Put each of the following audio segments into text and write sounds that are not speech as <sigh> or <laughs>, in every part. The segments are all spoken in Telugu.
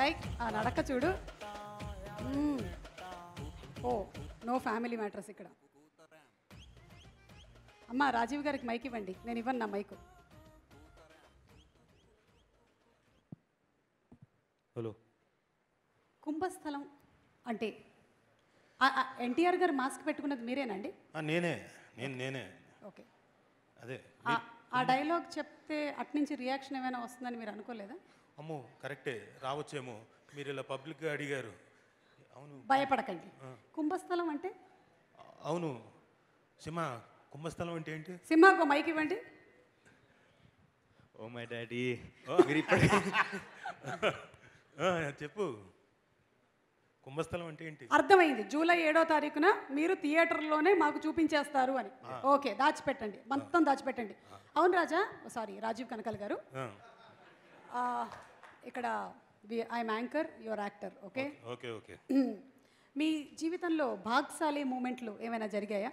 లైక్ ఆ నడక చూడు ఓ నో ఫ్యామిలీ మ్యాటర్స్ ఇక్కడ అమ్మ రాజీవ్ గారికి మైక్ ఇవ్వండి నేను ఇవ్వను నా మైకు హలో కుంభస్థలం అంటే ఎన్టీఆర్ గారు మాస్క్ పెట్టుకున్నది మీరేనండి నేనే నేను నేనే ఓకే అదే ఆ డైలాగ్ చెప్తే అట్నుంచి రియాక్షన్ ఏమైనా వస్తుందని మీరు అనుకోలేదా అమ్మో కరెక్టే రావచ్చేమో మీరు ఇలా పబ్లిక్గా అడిగారు అవును భయపడకండి కుంభస్థలం అంటే అవును సింహ కుంభస్థలం అంటే ఏంటి సింహకు మైక్ ఇవ్వండి ఓ మై డాడీ చెప్పు కుంభస్థలం అంటే ఏంటి అర్థమైంది జూలై ఏడో తారీఖున మీరు థియేటర్లోనే మాకు చూపించేస్తారు అని ఓకే దాచిపెట్టండి మొత్తం దాచిపెట్టండి అవును రాజా సారీ రాజీవ్ కనకాల గారు ఇక్కడ I'm anchor your actor okay okay okay మీ జీవితంలో భాగ్సాలే మూమెంట్లు ఏమైనా జరిగాయా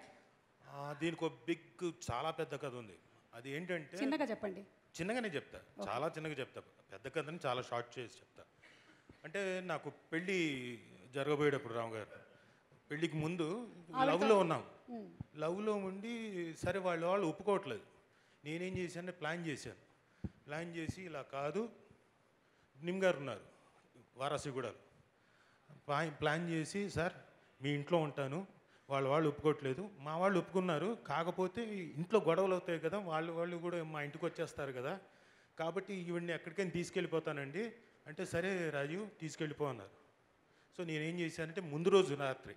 దీనికి ఒక బిగ్ చాలా పెద్ద కథ ఉంది అది ఏంటంటే చిన్నగా చెప్పండి చిన్నగానే చెప్తా చాలా చిన్నగా చెప్తా పెద్ద కథని చాలా షార్ట్ చేసి చెప్తా అంటే నాకు పెళ్ళి జరగబోయేటప్పుడు రావు గారు పెళ్ళికి ముందు లవ్లో ఉన్నాం లవ్లో ఉండి సరే వాళ్ళు వాళ్ళు ఒప్పుకోవట్లేదు నేనేం చేశాను ప్లాన్ చేశాను ప్లాన్ చేసి ఇలా కాదు నిమ్ గారు ఉన్నారు వారాసిగూడలు ప్లాన్ చేసి సార్ మీ ఇంట్లో ఉంటాను వాళ్ళ వాళ్ళు ఒప్పుకోవట్లేదు మా వాళ్ళు ఒప్పుకున్నారు కాకపోతే ఇంట్లో గొడవలు అవుతాయి కదా వాళ్ళు వాళ్ళు కూడా మా ఇంటికి వచ్చేస్తారు కదా కాబట్టి ఈవిడిని ఎక్కడికైనా తీసుకెళ్ళిపోతానండి అంటే సరే రాజు తీసుకెళ్ళిపో అన్నారు సో నేనేం చేశానంటే ముందు రోజు రాత్రి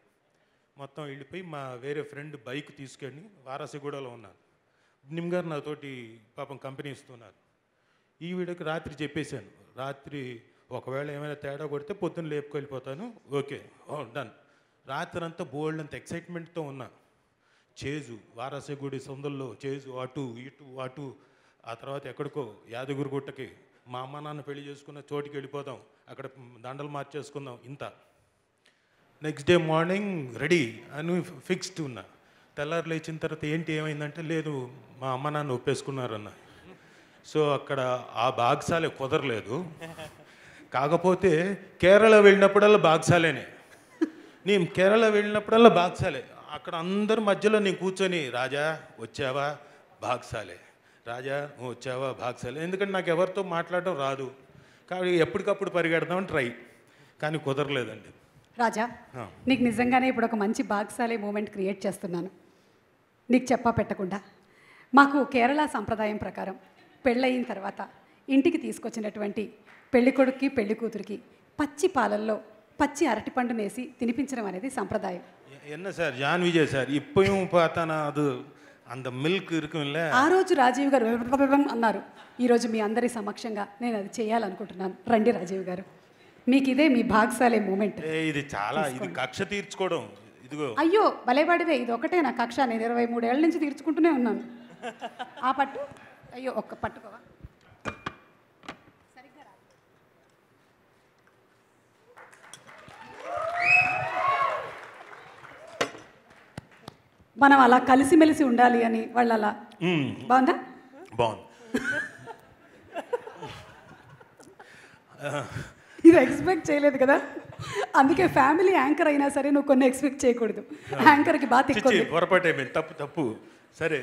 మొత్తం వెళ్ళిపోయి మా వేరే ఫ్రెండ్ బైక్ తీసుకెళ్ళి వారాసిగూడలో ఉన్నాను నిమ్గారు నాతోటి పాపం కంపెనీ ఇస్తున్నారు ఈ వీడియోకి రాత్రి చెప్పేశాను రాత్రి ఒకవేళ ఏమైనా తేడా కొడితే పొద్దున్న లేపుకెళ్ళిపోతాను ఓకే డన్ రాత్రి అంతా బోల్డ్ అంత ఎక్సైట్మెంట్తో ఉన్నా చేజు వారసగుడి సొందల్లో చేజు అటు ఇటు అటు ఆ తర్వాత ఎక్కడికో గుట్టకి మా అమ్మ నాన్న పెళ్లి చేసుకున్న చోటికి వెళ్ళిపోదాం అక్కడ దండలు మార్చేసుకుందాం ఇంత నెక్స్ట్ డే మార్నింగ్ రెడీ అని ఫిక్స్డ్ ఉన్నా తెల్లారు లేచిన తర్వాత ఏంటి ఏమైందంటే లేదు మా అమ్మ నాన్న ఒప్పేసుకున్నారన్నా సో అక్కడ ఆ బాగ్సాలే కుదరలేదు కాకపోతే కేరళ వెళ్ళినప్పుడల్లా బాగ్సాలేనే నేను కేరళ వెళ్ళినప్పుడల్లా బాగ్సాలే అక్కడ అందరి మధ్యలో నేను కూర్చొని రాజా వచ్చావా బాగ్సాలే రాజా నువ్వు వచ్చావా బాగ్సాలే ఎందుకంటే నాకు ఎవరితో మాట్లాడటం రాదు కానీ ఎప్పటికప్పుడు పరిగెడదామని ట్రై కానీ కుదరలేదండి రాజా నీకు నిజంగానే ఇప్పుడు ఒక మంచి బాగ్సాలే మూమెంట్ క్రియేట్ చేస్తున్నాను నీకు చెప్పా పెట్టకుండా మాకు కేరళ సంప్రదాయం ప్రకారం పెళ్ళయిన తర్వాత ఇంటికి తీసుకొచ్చినటువంటి పెళ్లి కొడుక్కి పెళ్లి కూతురికి పచ్చి పాలల్లో పచ్చి అరటిపండు నేసి తినిపించడం అనేది సంప్రదాయం என்ன சார் ஜான் விஜய் சார் இப்பயும் அது அந்த மில்க் ఆ రోజు రాజీవ్ గారు అన్నారు ఈరోజు మీ అందరి సమక్షంగా నేను అది చేయాలనుకుంటున్నాను రండి రాజీవ్ గారు మీకు ఇదే మీ భాగ్సాలే మూమెంట్ ఇది చాలా ఇది కక్ష తీర్చుకోవడం ఇదిగో అయ్యో భలేవాడివే ఇది ఒకటే నా కక్ష నేను ఇరవై మూడేళ్ల నుంచి తీర్చుకుంటూనే ఉన్నాను ఆ పట్టు అయ్యో ఒక్క పట్టుకోవా మనం అలా కలిసిమెలిసి ఉండాలి అని వాళ్ళు అలా బాగుందా బాగుంది ఇది ఎక్స్పెక్ట్ చేయలేదు కదా అందుకే ఫ్యామిలీ యాంకర్ అయినా సరే నువ్వు కొన్ని ఎక్స్పెక్ట్ చేయకూడదు యాంకర్కి బాగా తప్పు తప్పు సరే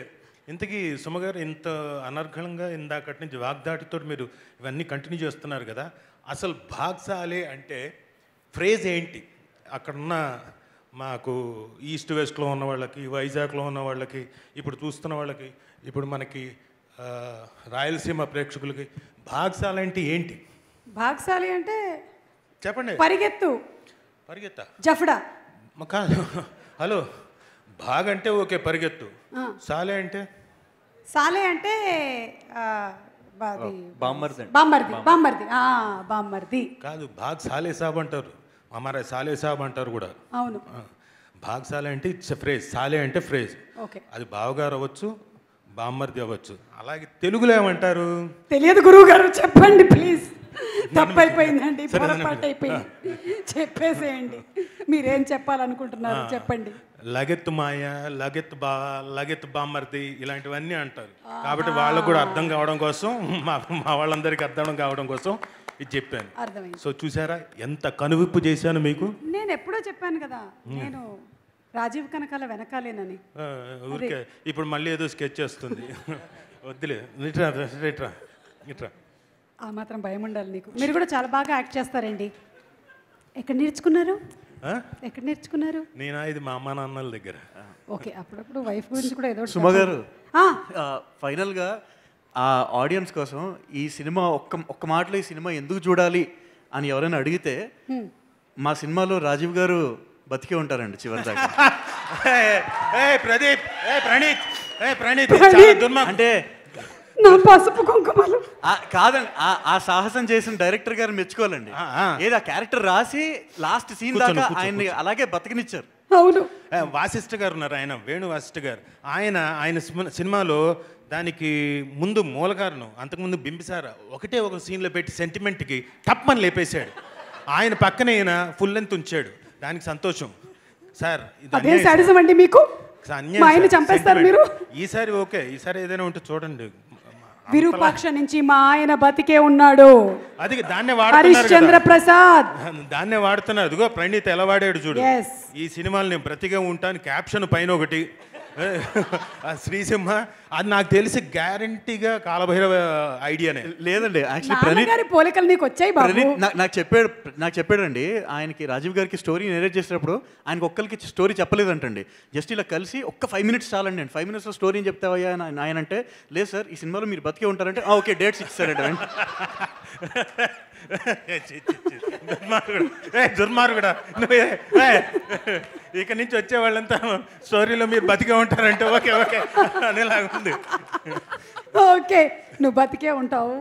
ఇంతకీ సుమగారు ఇంత అనర్ఘంగా ఇందాకటి నుంచి వాగ్దాటితో మీరు ఇవన్నీ కంటిన్యూ చేస్తున్నారు కదా అసలు భాగ్సాలే అంటే ఫ్రేజ్ ఏంటి అక్కడున్న మాకు ఈస్ట్ వెస్ట్లో ఉన్న వాళ్ళకి వైజాగ్లో ఉన్న వాళ్ళకి ఇప్పుడు చూస్తున్న వాళ్ళకి ఇప్పుడు మనకి రాయలసీమ ప్రేక్షకులకి భాగ్సాల అంటే ఏంటి భాగ్సాలి అంటే చెప్పండి పరిగెత్తు పరిగెత్తా జఫడా హలో బాగంటే అంటే ఓకే పరిగెత్తు సాలే అంటే సాలే అంటే బామ్మర్ది బామ్మర్ది బామ్మర్ది బామ్మర్ది కాదు బాగ్ సాలే సాబ్ అంటారు మామార సాలే సాబ్ అంటారు కూడా అవును బాగ్ సాలే అంటే ఇట్స్ ఫ్రేజ్ సాలే అంటే ఫ్రేజ్ ఓకే అది బావగారు అవ్వచ్చు బామ్మర్ది అవ్వచ్చు అలాగే తెలుగులో ఏమంటారు తెలియదు గురువు గారు చెప్పండి ప్లీజ్ తప్పైపోయిందండి పొరపాటు అయిపోయింది చెప్పేసేయండి మీరేం చెప్పాలనుకుంటున్నారు చెప్పండి లగెత్ మాయ లగెత్ బా లగెత్ బామర్ది ఇలాంటివన్నీ అంటారు కాబట్టి వాళ్ళకు కూడా అర్థం కావడం కోసం మా మా వాళ్ళందరికీ అర్థం కావడం కోసం ఇది చెప్పాను సో చూసారా ఎంత కనువిప్పు చేశాను మీకు నేను ఎప్పుడో చెప్పాను కదా నేను రాజీవ్ కనకాల వెనకాలేనని ఊరికే ఇప్పుడు మళ్ళీ ఏదో స్కెచ్ వస్తుంది వద్దులే ఇట్రా ఇట్రా ఇట్రా ఆ మాత్రం భయం ఉండాలి నీకు మీరు కూడా చాలా బాగా యాక్ట్ చేస్తారండి ఎక్కడ నేర్చుకున్నారు ఎక్కడ నేర్చుకున్నారు నేను ఇది మా అమ్మ నాన్నల దగ్గర ఓకే అప్పుడప్పుడు వైఫ్ గురించి కూడా ఏదో సుమ గారు ఫైనల్గా ఆ ఆడియన్స్ కోసం ఈ సినిమా ఒక్క ఒక్క మాటలో ఈ సినిమా ఎందుకు చూడాలి అని ఎవరైనా అడిగితే మా సినిమాలో రాజీవ్ గారు బతికే ఉంటారండి చివరి దాకా <laughs> ఏ ప్రదీప్ ఏ ప్రణీత్ ఏ ప్రణీత్ అంటే నా కాదండి ఆ సాహసం చేసిన డైరెక్టర్ గారు మెచ్చుకోవాలండి ఏదో ఆ క్యారెక్టర్ రాసి లాస్ట్ సీన్ దాకా ఆయన అలాగే బతికినిచ్చారు అవును వాసిష్ఠ గారు ఉన్నారు ఆయన వేణు వాసిష్ఠ గారు ఆయన ఆయన సినిమాలో దానికి ముందు మూలకారణం అంతకుముందు బింబిసార ఒకటే ఒక సీన్లో పెట్టి సెంటిమెంట్కి తప్పని లేపేశాడు ఆయన పక్కనే ఆయన ఫుల్ లెంత్ ఉంచాడు దానికి సంతోషం సార్ అదే అండి మీకు ఈసారి ఓకే ఈసారి ఏదైనా ఉంటే చూడండి విరూపాక్ష నుంచి మా ఆయన బతికే ఉన్నాడు అది దాన్ని హరీష్ చంద్ర ప్రసాద్ దాన్నే వాడుతున్నారు అదిగో ప్రణీత్ ఎలా వాడాడు చూడు ఈ సినిమాలు నేను ప్రతిగా ఉంటాను క్యాప్షన్ పైన ఒకటి శ్రీసింహ అది నాకు తెలిసి గ్యారంటీగా కాలభైరవ ఐడియానే లేదండి యాక్చువల్లీ ప్రణీత్ గారి పోలికలు నీకు వచ్చాయి ప్రణీత్ నాకు చెప్పాడు నాకు చెప్పాడండి ఆయనకి రాజీవ్ గారికి స్టోరీ నేరేట్ చేసినప్పుడు ఆయనకు ఒక్కరికి స్టోరీ చెప్పలేదంటండి జస్ట్ ఇలా కలిసి ఒక్క ఫైవ్ మినిట్స్ చాలండి అండి ఫైవ్ మినిట్స్లో స్టోరీ ఏం చెప్తావయ్యా ఆయన అంటే లేదు సార్ ఈ సినిమాలో మీరు బతికే ఉంటారంటే ఓకే డేట్స్ ఇచ్చారంటే దుర్మార్గుడా ఇక నుంచి వచ్చే వాళ్ళంతా స్టోరీలో మీరు బతికే ఉంటారంటే ఓకే ఓకే అనేలాగా ఓకే నువ్వు బతికే ఉంటావు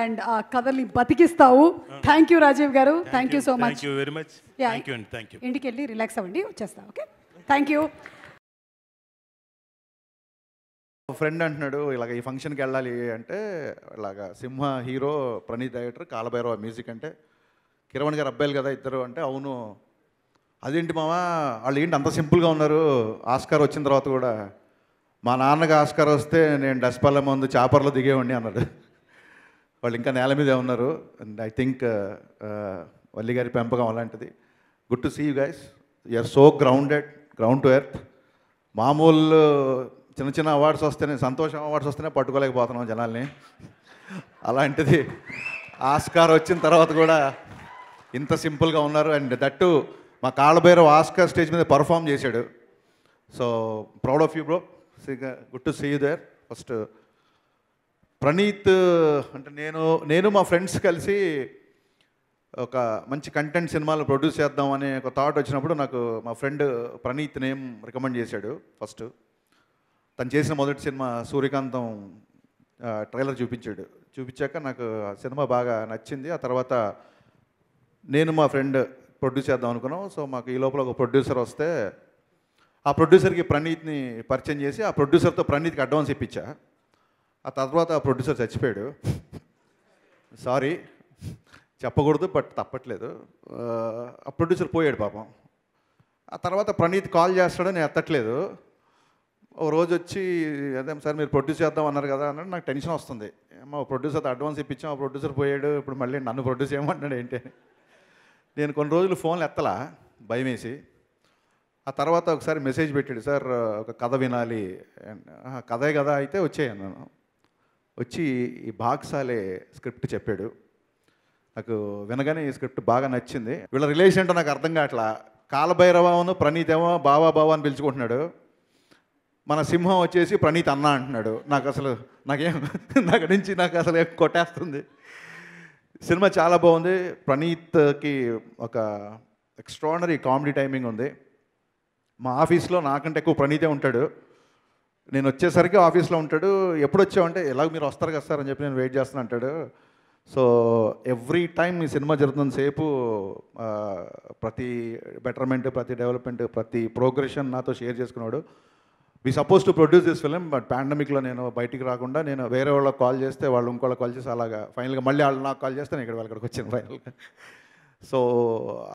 అండ్ ఆ కథల్ని బతికిస్తావు thank you Rajiv garu thank you so much very much ఇంటికి వెళ్ళి రిలాక్స్ అవ్వండి వచ్చేస్తా ఓకే థ్యాంక్ యూ ఫ్రెండ్ అంటున్నాడు ఇలాగ ఈ ఫంక్షన్కి వెళ్ళాలి అంటే ఇలాగ Simha hero Praneeth director Kaala Bhairava music అంటే కిరణ్ గారు అబ్బాయిలు కదా ఇద్దరు అంటే అవును అదేంటి మావా వాళ్ళు ఏంటి అంత సింపుల్గా ఉన్నారు ఆస్కార్ వచ్చిన తర్వాత కూడా మా నాన్నకి ఆస్కార్ వస్తే నేను డస్పాల ముందు చేపర్లు దిగేవాడిని అన్నాడు వాళ్ళు ఇంకా నేల మీదే ఉన్నారు and I think uh, uh, వల్లిగారి పెంపకం అలాంటిది good to see you guys you're so grounded ground to earth మామూలు చిన్న చిన్న అవార్డ్స్ వస్తేనే సంతోషం అవార్డ్స్ వస్తేనే పట్టుకోలేకపోతున్నాం జనాల్ని అలాంటిది ఆస్కార్ వచ్చిన తర్వాత కూడా ఇంత సింపుల్గా ఉన్నారు అండ్ దట్టు మా కాళ్ళభైరవ్ ఆస్కార్ స్టేజ్ మీద పర్ఫామ్ చేశాడు so proud of you bro good to see you there first Praneeth అంటే నేను నేను మా ఫ్రెండ్స్ కలిసి ఒక మంచి కంటెంట్ సినిమాలు ప్రొడ్యూస్ చేద్దాం అనే ఒక థాట్ వచ్చినప్పుడు నాకు మా ఫ్రెండ్ ప్రణీత్ నేమ్ రికమెండ్ చేశాడు ఫస్ట్ తను చేసిన మొదటి సినిమా సూర్యకాంతం ట్రైలర్ చూపించాడు చూపించాక నాకు ఆ సినిమా బాగా నచ్చింది ఆ తర్వాత నేను మా ఫ్రెండ్ ప్రొడ్యూస్ చేద్దాం అనుకున్నాం సో మాకు ఈ లోపల ఒక ప్రొడ్యూసర్ వస్తే ఆ ప్రొడ్యూసర్కి ప్రణీత్ని పరిచయం చేసి ఆ ప్రొడ్యూసర్తో ప్రణీత్కి అడ్వాన్స్ ఇప్పించా ఆ తర్వాత ఆ ప్రొడ్యూసర్ చచ్చిపోయాడు సారీ చెప్పకూడదు బట్ తప్పట్లేదు ఆ ప్రొడ్యూసర్ పోయాడు పాపం ఆ తర్వాత ప్రణీత్ కాల్ చేస్తాడో నేను ఎత్తట్లేదు ఓ రోజు వచ్చి అదే సార్ మీరు ప్రొడ్యూస్ చేద్దాం అన్నారు కదా అన్నాడు నాకు టెన్షన్ వస్తుంది మా ప్రొడ్యూసర్ అడ్వాన్స్ ఇప్పించాం ఆ ప్రొడ్యూసర్ పోయాడు ఇప్పుడు మళ్ళీ నన్ను ప్రొడ్యూస్ చేయమంటున్నాడు ఏంటి నేను కొన్ని రోజులు ఫోన్లు ఎత్తలా భయం వేసి ఆ తర్వాత ఒకసారి మెసేజ్ పెట్టాడు సార్ ఒక కథ వినాలి కథే కదా అయితే వచ్చేయన్నాను వచ్చి ఈ బాక్సాలే స్క్రిప్ట్ చెప్పాడు నాకు వినగానే ఈ స్క్రిప్ట్ బాగా నచ్చింది వీళ్ళ రిలేషన్ అంటే నాకు అర్థం కావట్లా అను ప్రణీతేమో బావా బావా అని పిలుచుకుంటున్నాడు మన సింహం వచ్చేసి ప్రణీత్ అన్న అంటున్నాడు నాకు అసలు నాకేం నాకు నుంచి నాకు అసలు ఏం కొట్టేస్తుంది సినిమా చాలా బాగుంది ప్రణీత్కి ఒక ఎక్స్ట్రాడనరీ కామెడీ టైమింగ్ ఉంది మా ఆఫీస్లో నాకంటే ఎక్కువ ప్రణీతే ఉంటాడు నేను వచ్చేసరికి ఆఫీస్లో ఉంటాడు ఎప్పుడు వచ్చామంటే ఎలాగ మీరు వస్తారు కదా సార్ అని చెప్పి నేను వెయిట్ చేస్తాను అంటాడు సో ఎవ్రీ టైం ఈ సినిమా జరుగుతున్న సేపు ప్రతి బెటర్మెంట్ ప్రతి డెవలప్మెంట్ ప్రతి ప్రోగ్రెషన్ నాతో షేర్ చేసుకున్నాడు we suppose to produce this film but పాండమిక్లో నేను బయటికి రాకుండా నేను వేరే వాళ్ళకి కాల్ చేస్తే వాళ్ళు ఇంకోళ్ళకి కాల్ చేసి అలాగా ఫైనల్గా మళ్ళీ వాళ్ళు నాకు కాల్ చేస్తే నేను ఇక్కడ వాళ్ళకి వచ్చాను ఫైనల్గా సో